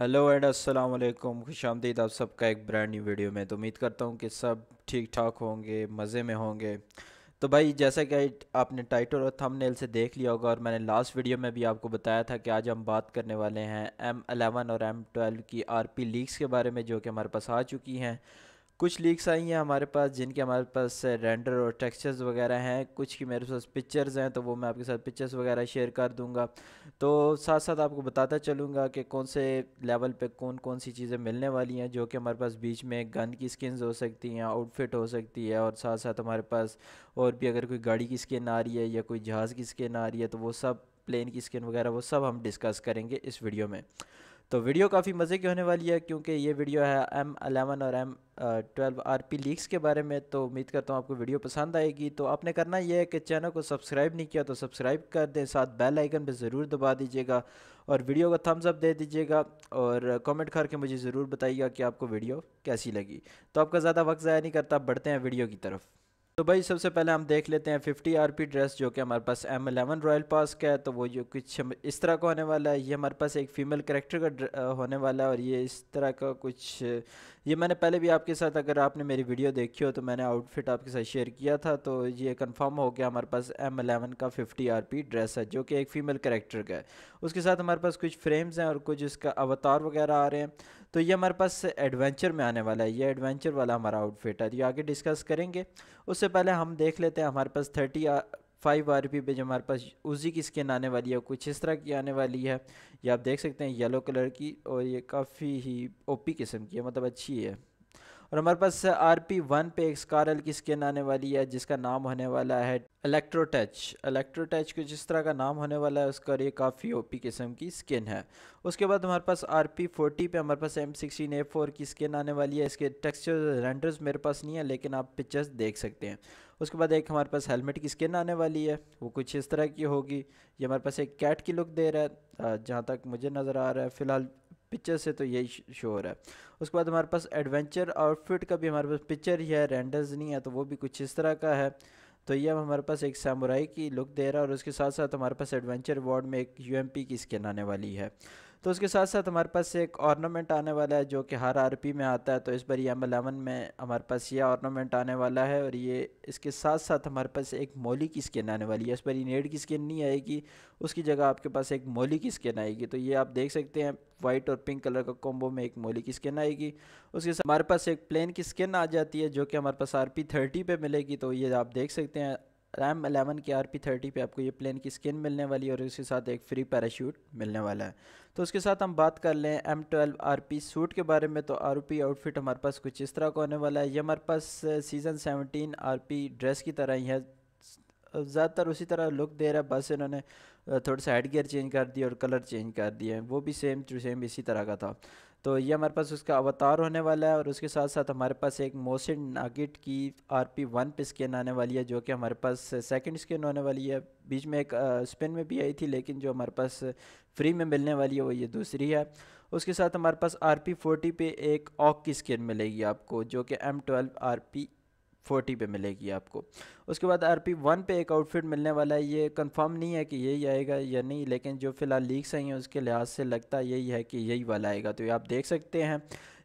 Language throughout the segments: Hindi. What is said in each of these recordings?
हेलो एंड अस्सलाम वालेकुम खुश आमदीद आप सबका एक ब्रांड न्यू वीडियो में तो उम्मीद करता हूँ कि सब ठीक ठाक होंगे मज़े में होंगे तो भाई जैसा कि आपने टाइटल और थंबनेल से देख लिया होगा और मैंने लास्ट वीडियो में भी आपको बताया था कि आज हम बात करने वाले हैं एम एलेवन और एम ट्वेल्व की आर पी लीक्स के बारे में जो कि हमारे पास आ चुकी हैं कुछ लीक्स आई हैं हमारे पास जिनके हमारे पास रेंडर और टेक्सचर्स वगैरह हैं कुछ की मेरे पास पिक्चर्स हैं तो वो मैं आपके साथ पिक्चर्स वगैरह शेयर कर दूंगा तो साथ साथ आपको बताता चलूँगा कि कौन से लेवल पे कौन कौन सी चीज़ें मिलने वाली हैं जो कि हमारे पास बीच में गन की स्किन्स हो सकती हैं आउटफिट हो सकती है और साथ साथ हमारे पास और भी अगर कोई गाड़ी की स्किन आ रही है या कोई जहाज़ की स्किन आ रही है तो वो सब प्लेन की स्किन वगैरह वो सब हम डिस्कस करेंगे इस वीडियो में तो वीडियो काफ़ी मज़े की होने वाली है क्योंकि ये वीडियो है एम अलेवन और M twelve R P leaks के बारे में तो उम्मीद करता हूँ आपको वीडियो पसंद आएगी तो आपने करना यह है कि चैनल को सब्सक्राइब नहीं किया तो सब्सक्राइब कर दें साथ बेल आइकन पर ज़रूर दबा दीजिएगा और वीडियो को थम्स अप दे दीजिएगा और कमेंट करके मुझे ज़रूर बताइएगा कि आपको वीडियो कैसी लगी तो आपका ज़्यादा वक्त ज़ाया नहीं करता बढ़ते हैं वीडियो की तरफ तो भाई सबसे पहले हम देख लेते हैं 50 आर ड्रेस जो कि हमारे पास एम एलेवन रॉयल पास का है तो वो जो कुछ इस तरह का होने वाला है ये हमारे पास एक फ़ीमेल करेक्टर का होने वाला है और ये इस तरह का कुछ ये मैंने पहले भी आपके साथ अगर आपने मेरी वीडियो देखी हो तो मैंने आउटफिट आपके साथ शेयर किया था तो ये कन्फर्म हो गया हमारे पास एम का फिफ्टी आर पी ड्रेस है जो कि एक फ़ीमेल करेक्टर का है उसके साथ हमारे पास कुछ फ्रेम्स हैं और कुछ इसका अवतार वगैरह आ रहे हैं तो ये हमारे पास एडवेंचर में आने वाला है ये एडवेंचर वाला हमारा आउटफिट है तो ये आगे डिस्कस करेंगे उससे पहले हम देख लेते हैं हमारे पास थर्टी फाइव आर पी पे जो हमारे पास उजी की स्किन आने वाली है कुछ इस तरह की आने वाली है ये आप देख सकते हैं येलो कलर की और ये काफ़ी ही ओपी किस्म की है मतलब अच्छी है और हमारे पास आर पी वन पे एक स्कारल की स्किन आने वाली है जिसका नाम होने वाला है इलेक्ट्रोटच इलेक्ट्रोटच को जिस तरह का नाम होने वाला है उसका ये काफ़ी ओपी किस्म की स्किन है उसके बाद हमारे पास आर पी फोर्टी पे हमारे पास एम सिक्सटीन ए फोर की स्किन आने वाली है इसके टेक्सचर रेंडर्स मेरे पास नहीं है लेकिन आप पिक्चर्स देख सकते हैं उसके बाद एक हमारे पास हेलमेट की स्किन आने वाली है वो कुछ इस तरह की होगी ये हमारे पास एक कैट की लुक दे रहा है जहाँ तक मुझे नज़र आ रहा है फ़िलहाल पिक्चर से तो यही शो हो रहा है उसके बाद हमारे पास एडवेंचर आउटफिट का भी हमारे पास पिक्चर ही है रेंडर्स नहीं है तो वो भी कुछ इस तरह का है तो ये अब हमारे पास एक सामुराई की लुक दे रहा है और उसके साथ साथ हमारे पास एडवेंचर वार्ड में एक यूएमपी की स्किन आने वाली है तो उसके साथ साथ हमारे पास एक ऑर्नामेंट आने वाला है जो कि हर आर में आता है तो इस बार एम अलेवन में हमारे पास ये ऑर्नामेंट आने वाला है और ये इसके साथ साथ हमारे पास एक मोली की स्किन आने वाली है इस बार ये नेड की स्किन नहीं आएगी उसकी जगह आपके पास एक मोली की स्किन आएगी तो ये आप देख सकते हैं वाइट और पिंक कलर का कॉम्बो में एक मोली की स्किन आएगी उसके साथ हमारे पास एक प्लेन की स्किन आ जाती है जो कि हमारे पास आर पी थर्टी मिलेगी तो ये आप देख सकते हैं रैम अलेवन के आर पी थर्टी पर आपको ये प्लेन की स्किन मिलने वाली है और उसके साथ एक फ्री पैराशूट मिलने वाला है तो उसके साथ हम बात कर लें M twelve R P suit के बारे में तो आर पी आउटफिट हमारे पास कुछ इस तरह का होने वाला है ये हमारे पास season seventeen R P dress की तरह ही है ज़्यादातर उसी तरह लुक दे रहा है बस इन्होंने थोड़ा सा हेड गियर चेंज कर दिया और कलर चेंज कर दिए वो भी सेम टू सेम इसी तरह का था तो ये हमारे पास उसका अवतार होने वाला है और उसके साथ साथ हमारे पास एक मोसिन नागिट की आर पी वन पे स्किन आने वाली है जो कि हमारे पास सेकंड स्किन होने वाली है बीच में एक स्पिन में भी आई थी लेकिन जो हमारे पास फ्री में मिलने वाली है वो ये दूसरी है उसके साथ हमारे पास आर पी फोर्टी पे एक ऑक की स्किन मिलेगी आपको जो कि M twelve R P forty पे मिलेगी आपको उसके बाद आर पी वन पे एक आउटफिट मिलने वाला है ये कंफर्म नहीं है कि यही आएगा या नहीं लेकिन जो फ़िलहाल लीक्स आई हैं उसके लिहाज से लगता यही है कि यही वाला आएगा तो ये आप देख सकते हैं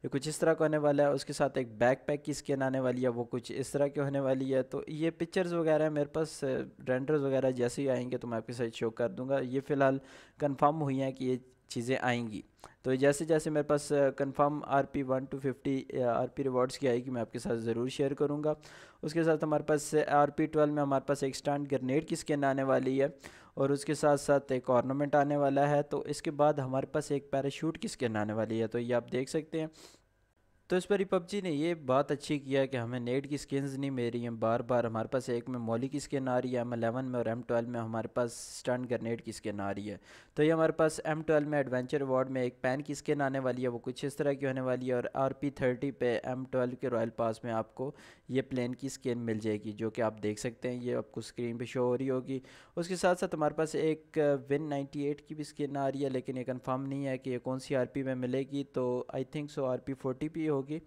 ये कुछ इस तरह का होने वाला है उसके साथ एक बैक पैक की स्किन आने वाली है वो कुछ इस तरह की होने वाली है तो ये पिक्चर्स वगैरह मेरे पास रेंडर्स uh, वगैरह जैसे ही आएंगे तो मैं आपके साथ शो कर दूँगा ये फ़िलहाल कन्फर्म हुई हैं कि ये चीज़ें आएंगी तो जैसे जैसे मेरे पास confirm R P one to fifty R P rewards की आएगी मैं आपके साथ ज़रूर शेयर करूँगा उसके साथ हमारे पास आर पी ट्वेल्व में हमारे पास एक स्टैंड ग्रेनेड की स्किन आने वाली है और उसके साथ साथ एक ऑर्नामेंट आने वाला है तो इसके बाद हमारे पास एक पैराशूट की स्किन आने वाली है तो ये आप देख सकते हैं तो इस पर पबजी ने ये बात अच्छी किया कि हमें नेट की स्किन्स नहीं मिल रही हैं बार बार हमारे पास एक में मोली की स्किन आ रही है एम अलेवन में और एम ट्वेल्व में हमारे पास स्टंट ग्रनेड की स्किन आ रही है तो ये हमारे पास एम ट्वेल्व में एडवेंचर अवार्ड में एक पेन की स्किन आने वाली है वो कुछ इस तरह की होने वाली है और आर पी थर्टी पे एम ट्वेल्व के रॉयल पास में आपको ये प्लेन की स्किन मिल जाएगी जो कि आप देख सकते हैं ये आपको स्क्रीन पर शो हो रही होगी उसके साथ साथ हमारे पास एक विन नाइन्टी एट की भी स्किन आ रही है लेकिन ये कन्फर्म नहीं है कि ये कौन सी आर पी में मिलेगी तो I think so R P forty P होगी होगी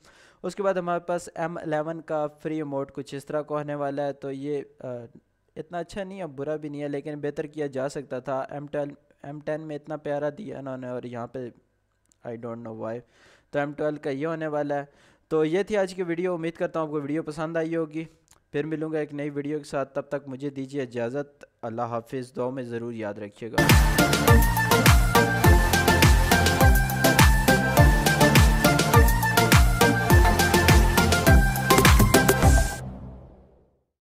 उसके बाद हमारे पास एम एलेवन का फ्री मोड कुछ इस तरह का होने वाला है तो ये आ, इतना अच्छा नहीं है बुरा भी नहीं है लेकिन बेहतर किया जा सकता था एम टेन एम टेन में इतना प्यारा दिया उन्होंने और यहाँ पे आई डोंट नो वाई तो एम ट्वेल्व का ये होने वाला है तो ये थी आज की वीडियो उम्मीद करता हूँ आपको वीडियो पसंद आई होगी फिर मिलूँगा एक नई वीडियो के साथ तब तक मुझे दीजिए इजाज़त अल्लाह हाफिज़ दो में ज़रूर याद रखिएगा